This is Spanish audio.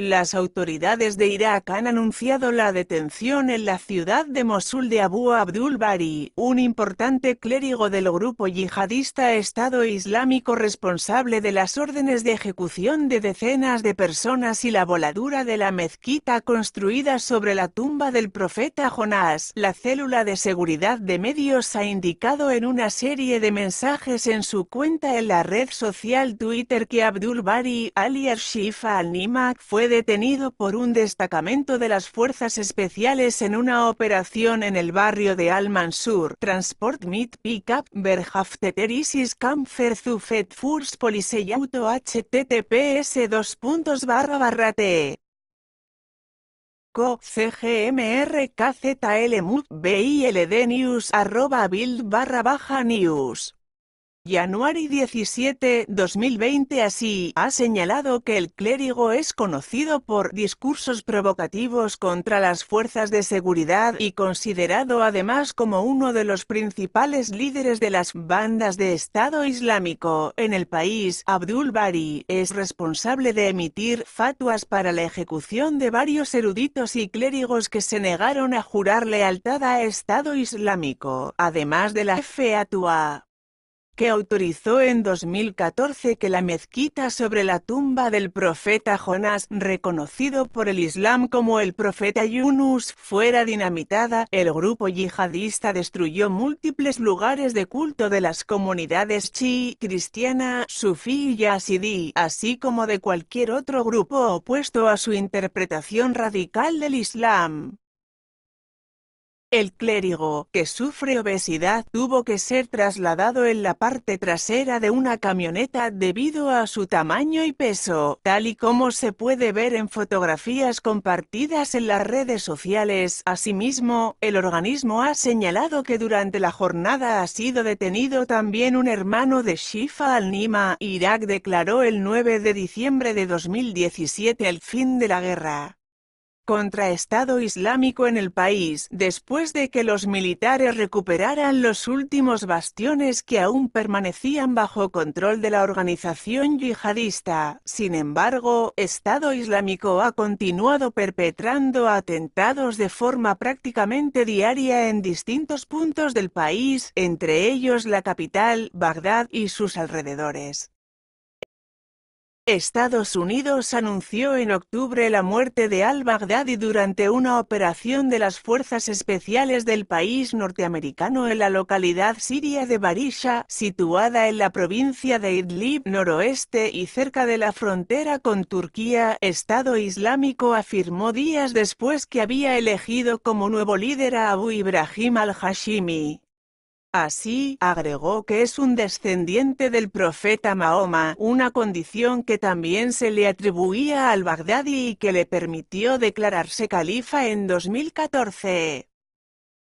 Las autoridades de Irak han anunciado la detención en la ciudad de Mosul de Abu Abdul Bari, un importante clérigo del grupo yihadista Estado Islámico responsable de las órdenes de ejecución de decenas de personas y la voladura de la mezquita construida sobre la tumba del profeta Jonás. La célula de seguridad de medios ha indicado en una serie de mensajes en su cuenta en la red social Twitter que Abdul Bari, alias Shifa al-Nimak, fue detenido por un destacamento de las fuerzas especiales en una operación en el barrio de Al-Mansur. Transport mit Pickup Verhafteterisis Kampfer zu Auto https 2 barra barra Co, BILD news arroba build barra baja news. January 17, 2020 así, ha señalado que el clérigo es conocido por discursos provocativos contra las fuerzas de seguridad y considerado además como uno de los principales líderes de las bandas de Estado Islámico en el país. Abdul Bari es responsable de emitir fatuas para la ejecución de varios eruditos y clérigos que se negaron a jurar lealtad a Estado Islámico, además de la FATUA que autorizó en 2014 que la mezquita sobre la tumba del profeta Jonás, reconocido por el Islam como el profeta Yunus, fuera dinamitada, el grupo yihadista destruyó múltiples lugares de culto de las comunidades chi, cristiana, sufí y yazidi, así como de cualquier otro grupo opuesto a su interpretación radical del Islam. El clérigo, que sufre obesidad, tuvo que ser trasladado en la parte trasera de una camioneta debido a su tamaño y peso, tal y como se puede ver en fotografías compartidas en las redes sociales. Asimismo, el organismo ha señalado que durante la jornada ha sido detenido también un hermano de Shifa al-Nima. Irak declaró el 9 de diciembre de 2017 el fin de la guerra contra Estado Islámico en el país, después de que los militares recuperaran los últimos bastiones que aún permanecían bajo control de la organización yihadista. Sin embargo, Estado Islámico ha continuado perpetrando atentados de forma prácticamente diaria en distintos puntos del país, entre ellos la capital, Bagdad y sus alrededores. Estados Unidos anunció en octubre la muerte de al-Baghdadi durante una operación de las fuerzas especiales del país norteamericano en la localidad siria de Barisha, situada en la provincia de Idlib noroeste y cerca de la frontera con Turquía. Estado Islámico afirmó días después que había elegido como nuevo líder a Abu Ibrahim al-Hashimi, Así, agregó que es un descendiente del profeta Mahoma, una condición que también se le atribuía al Bagdadi y que le permitió declararse califa en 2014.